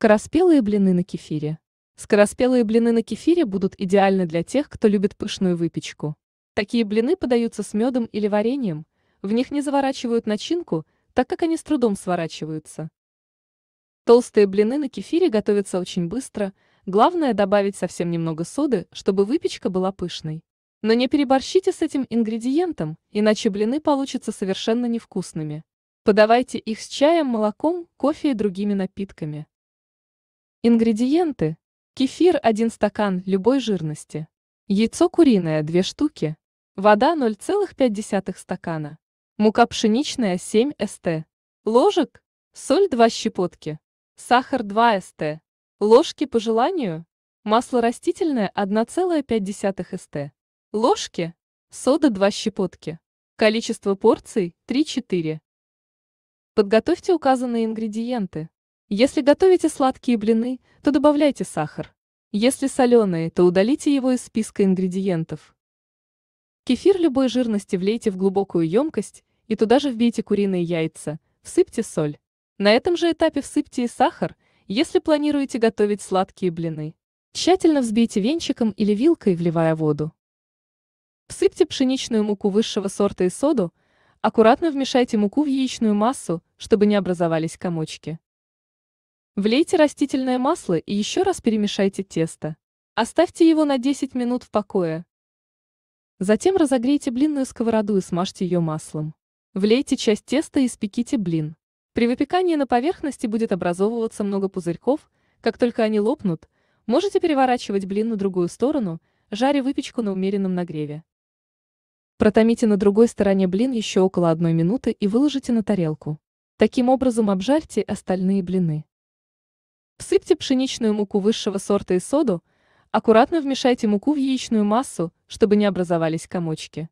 Скороспелые блины на кефире. Скороспелые блины на кефире будут идеальны для тех, кто любит пышную выпечку. Такие блины подаются с медом или вареньем, в них не заворачивают начинку, так как они с трудом сворачиваются. Толстые блины на кефире готовятся очень быстро, главное добавить совсем немного соды, чтобы выпечка была пышной. Но не переборщите с этим ингредиентом, иначе блины получатся совершенно невкусными. Подавайте их с чаем, молоком, кофе и другими напитками. Ингредиенты. Кефир 1 стакан любой жирности. Яйцо куриное 2 штуки. Вода 0,5 стакана. Мука пшеничная 7 ст. Ложек. Соль 2 щепотки. Сахар 2 ст. Ложки по желанию. Масло растительное 1,5 ст. Ложки. Сода 2 щепотки. Количество порций 3-4. Подготовьте указанные ингредиенты. Если готовите сладкие блины, то добавляйте сахар. Если соленые, то удалите его из списка ингредиентов. Кефир любой жирности влейте в глубокую емкость и туда же вбейте куриные яйца, всыпьте соль. На этом же этапе всыпьте и сахар, если планируете готовить сладкие блины. Тщательно взбейте венчиком или вилкой, вливая воду. Всыпьте пшеничную муку высшего сорта и соду, аккуратно вмешайте муку в яичную массу, чтобы не образовались комочки. Влейте растительное масло и еще раз перемешайте тесто. Оставьте его на 10 минут в покое. Затем разогрейте блинную сковороду и смажьте ее маслом. Влейте часть теста и спеките блин. При выпекании на поверхности будет образовываться много пузырьков, как только они лопнут, можете переворачивать блин на другую сторону, жаря выпечку на умеренном нагреве. Протомите на другой стороне блин еще около одной минуты и выложите на тарелку. Таким образом обжарьте остальные блины. Всыпьте пшеничную муку высшего сорта и соду, аккуратно вмешайте муку в яичную массу, чтобы не образовались комочки.